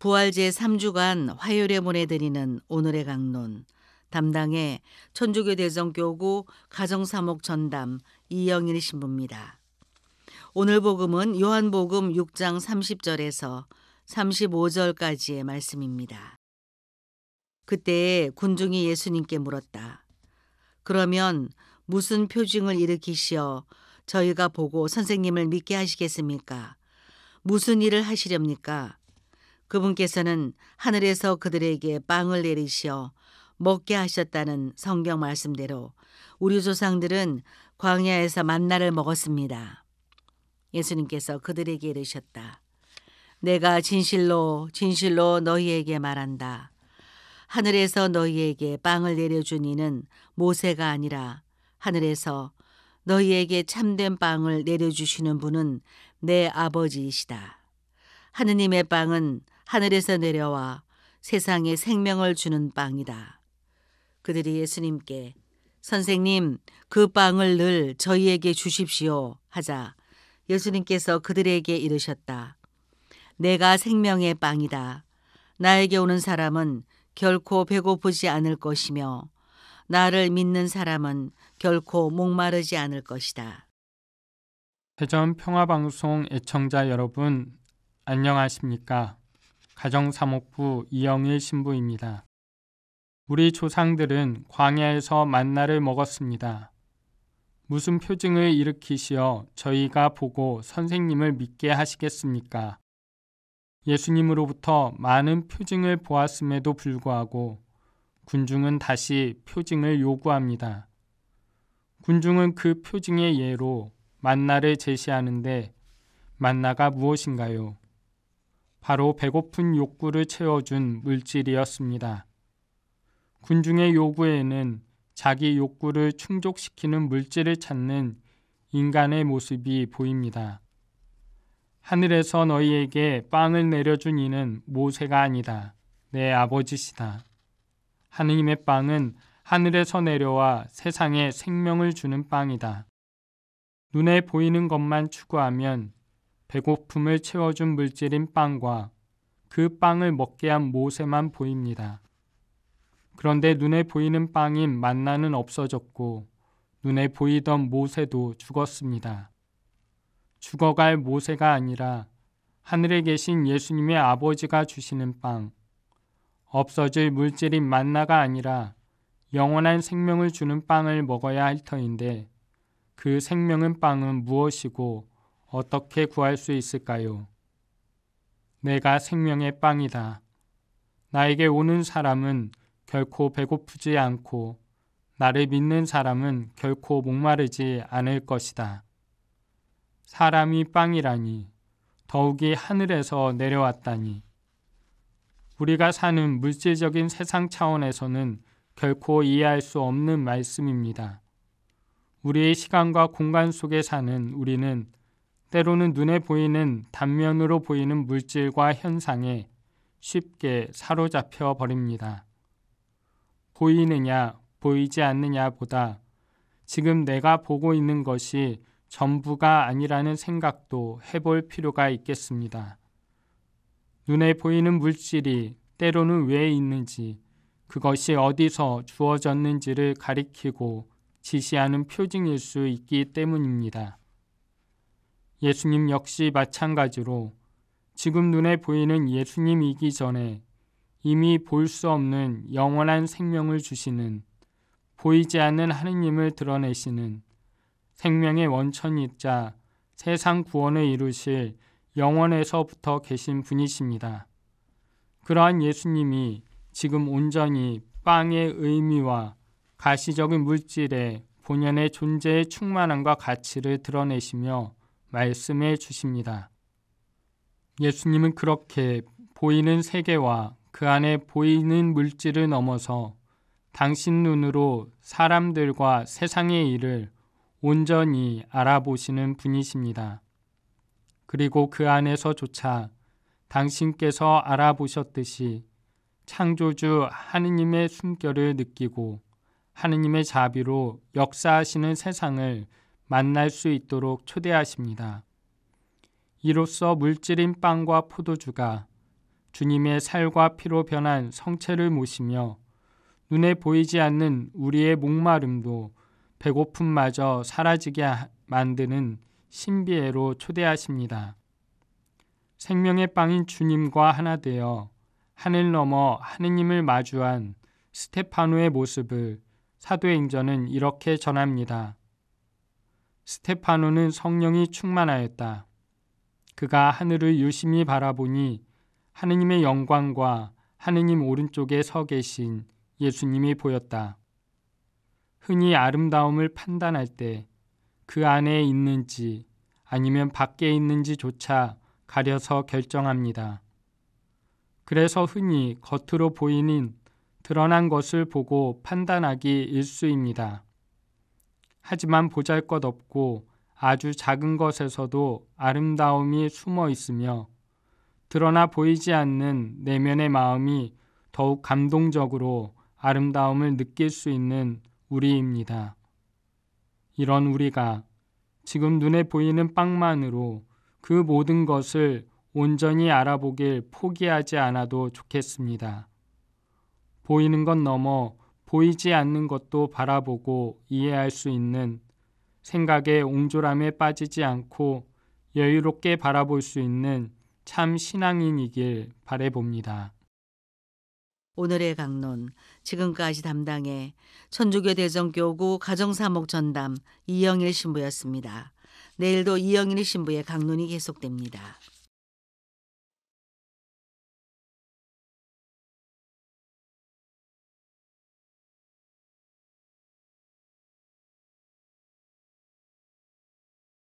부활제 3주간 화요일에 보내드리는 오늘의 강론 담당의 천주교 대성교구 가정사목 전담 이영일 신부입니다. 오늘 복음은 요한복음 6장 30절에서 35절까지의 말씀입니다. 그때 군중이 예수님께 물었다. 그러면 무슨 표징을 일으키시어 저희가 보고 선생님을 믿게 하시겠습니까? 무슨 일을 하시렵니까? 그분께서는 하늘에서 그들에게 빵을 내리시어 먹게 하셨다는 성경 말씀대로 우리 조상들은 광야에서 만나를 먹었습니다. 예수님께서 그들에게 이르셨다. 내가 진실로 진실로 너희에게 말한다. 하늘에서 너희에게 빵을 내려준 이는 모세가 아니라 하늘에서 너희에게 참된 빵을 내려주시는 분은 내 아버지이시다. 하느님의 빵은 하늘에서 내려와 세상에 생명을 주는 빵이다. 그들이 예수님께 선생님 그 빵을 늘 저희에게 주십시오 하자 예수님께서 그들에게 이르셨다. 내가 생명의 빵이다. 나에게 오는 사람은 결코 배고프지 않을 것이며 나를 믿는 사람은 결코 목마르지 않을 것이다. 대전 평화방송 애청자 여러분 안녕하십니까? 가정사목부 이영일 신부입니다. 우리 조상들은 광야에서 만나를 먹었습니다. 무슨 표징을 일으키시어 저희가 보고 선생님을 믿게 하시겠습니까? 예수님으로부터 많은 표징을 보았음에도 불구하고 군중은 다시 표징을 요구합니다. 군중은 그 표징의 예로 만나를 제시하는데 만나가 무엇인가요? 바로 배고픈 욕구를 채워준 물질이었습니다. 군중의 요구에는 자기 욕구를 충족시키는 물질을 찾는 인간의 모습이 보입니다. 하늘에서 너희에게 빵을 내려준 이는 모세가 아니다. 내 아버지시다. 하느님의 빵은 하늘에서 내려와 세상에 생명을 주는 빵이다. 눈에 보이는 것만 추구하면 배고픔을 채워준 물질인 빵과 그 빵을 먹게 한 모세만 보입니다. 그런데 눈에 보이는 빵인 만나는 없어졌고 눈에 보이던 모세도 죽었습니다. 죽어갈 모세가 아니라 하늘에 계신 예수님의 아버지가 주시는 빵, 없어질 물질인 만나가 아니라 영원한 생명을 주는 빵을 먹어야 할 터인데 그 생명은 빵은 무엇이고 어떻게 구할 수 있을까요? 내가 생명의 빵이다. 나에게 오는 사람은 결코 배고프지 않고 나를 믿는 사람은 결코 목마르지 않을 것이다. 사람이 빵이라니 더욱이 하늘에서 내려왔다니 우리가 사는 물질적인 세상 차원에서는 결코 이해할 수 없는 말씀입니다. 우리의 시간과 공간 속에 사는 우리는 때로는 눈에 보이는 단면으로 보이는 물질과 현상에 쉽게 사로잡혀 버립니다. 보이느냐, 보이지 않느냐보다 지금 내가 보고 있는 것이 전부가 아니라는 생각도 해볼 필요가 있겠습니다. 눈에 보이는 물질이 때로는 왜 있는지, 그것이 어디서 주어졌는지를 가리키고 지시하는 표징일 수 있기 때문입니다. 예수님 역시 마찬가지로 지금 눈에 보이는 예수님이기 전에 이미 볼 수 없는 영원한 생명을 주시는 보이지 않는 하느님을 드러내시는 생명의 원천이자 세상 구원을 이루실 영원에서부터 계신 분이십니다. 그러한 예수님이 지금 온전히 빵의 의미와 가시적인 물질의 본연의 존재의 충만함과 가치를 드러내시며 말씀해 주십니다. 예수님은 그렇게 보이는 세계와 그 안에 보이는 물질을 넘어서 당신 눈으로 사람들과 세상의 일을 온전히 알아보시는 분이십니다. 그리고 그 안에서조차 당신께서 알아보셨듯이 창조주 하느님의 숨결을 느끼고 하느님의 자비로 역사하시는 세상을 만날 수 있도록 초대하십니다. 이로써 물질인 빵과 포도주가 주님의 살과 피로 변한 성체를 모시며 눈에 보이지 않는 우리의 목마름도 배고픔마저 사라지게 만드는 신비애로 초대하십니다. 생명의 빵인 주님과 하나 되어 하늘 넘어 하느님을 마주한 스테파노의 모습을 사도행전은 이렇게 전합니다. 스테파노는 성령이 충만하였다. 그가 하늘을 유심히 바라보니 하느님의 영광과 하느님 오른쪽에 서 계신 예수님이 보였다. 흔히 아름다움을 판단할 때 그 안에 있는지 아니면 밖에 있는지조차 가려서 결정합니다. 그래서 흔히 겉으로 보이는 드러난 것을 보고 판단하기 일쑤입니다 하지만 보잘 것 없고 아주 작은 것에서도 아름다움이 숨어 있으며 드러나 보이지 않는 내면의 마음이 더욱 감동적으로 아름다움을 느낄 수 있는 우리입니다. 이런 우리가 지금 눈에 보이는 빵만으로 그 모든 것을 온전히 알아보길 포기하지 않아도 좋겠습니다. 보이는 것 넘어 보이지 않는 것도 바라보고 이해할 수 있는 생각의 옹졸함에 빠지지 않고 여유롭게 바라볼 수 있는 참 신앙인이길 바래봅니다. 오늘의 강론 지금까지 담당해 천주교 대전교구 가정사목 전담 이영일 신부였습니다. 내일도 이영일 신부의 강론이 계속됩니다.